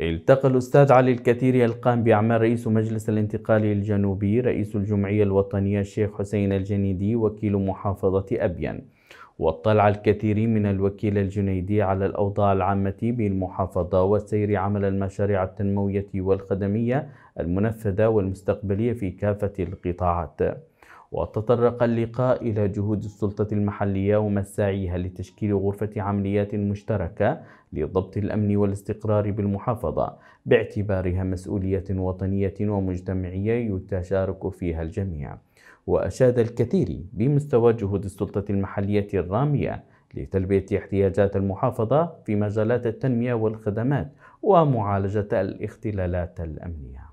التقى الأستاذ علي الكثيري القام بأعمال رئيس مجلس الانتقال الجنوبي رئيس الجمعية الوطنية الشيخ حسين الجنيدي وكيل محافظة أبين واطلع الكثير من الوكيل الجنيدي على الأوضاع العامة بالمحافظة وسير عمل المشاريع التنموية والخدمية المنفذة والمستقبلية في كافة القطاعات وتطرق اللقاء إلى جهود السلطة المحلية ومساعيها لتشكيل غرفة عمليات مشتركة لضبط الأمن والاستقرار بالمحافظة باعتبارها مسؤولية وطنية ومجتمعية يتشارك فيها الجميع وأشاد الكثير بمستوى جهود السلطة المحلية الرامية لتلبية احتياجات المحافظة في مجالات التنمية والخدمات ومعالجة الاختلالات الأمنية.